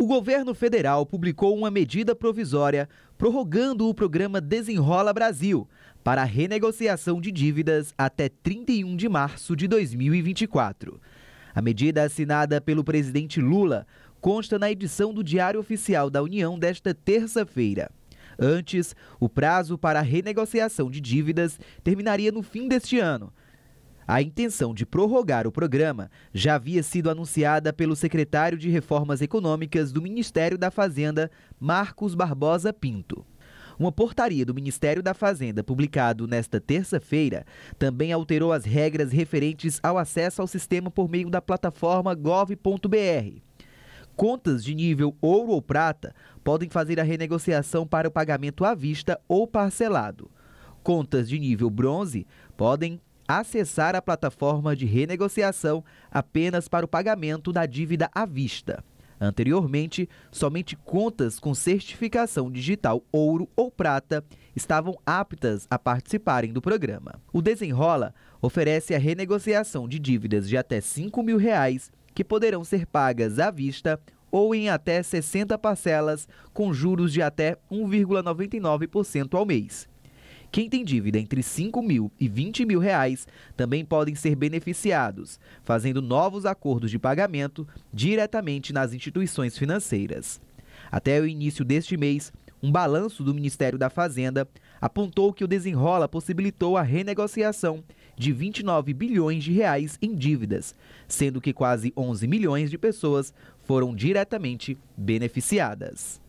O governo federal publicou uma medida provisória prorrogando o programa Desenrola Brasil para a renegociação de dívidas até 31 de março de 2024. A medida assinada pelo presidente Lula consta na edição do Diário Oficial da União desta terça-feira. Antes, o prazo para a renegociação de dívidas terminaria no fim deste ano, a intenção de prorrogar o programa já havia sido anunciada pelo secretário de Reformas Econômicas do Ministério da Fazenda, Marcos Barbosa Pinto. Uma portaria do Ministério da Fazenda, publicado nesta terça-feira, também alterou as regras referentes ao acesso ao sistema por meio da plataforma gov.br. Contas de nível ouro ou prata podem fazer a renegociação para o pagamento à vista ou parcelado. Contas de nível bronze podem acessar a plataforma de renegociação apenas para o pagamento da dívida à vista. Anteriormente, somente contas com certificação digital ouro ou prata estavam aptas a participarem do programa. O Desenrola oferece a renegociação de dívidas de até R$ 5 mil reais, que poderão ser pagas à vista ou em até 60 parcelas, com juros de até 1,99% ao mês. Quem tem dívida entre 5 mil e 20 mil reais também podem ser beneficiados, fazendo novos acordos de pagamento diretamente nas instituições financeiras. Até o início deste mês, um balanço do Ministério da Fazenda apontou que o desenrola possibilitou a renegociação de 29 bilhões de reais em dívidas, sendo que quase 11 milhões de pessoas foram diretamente beneficiadas.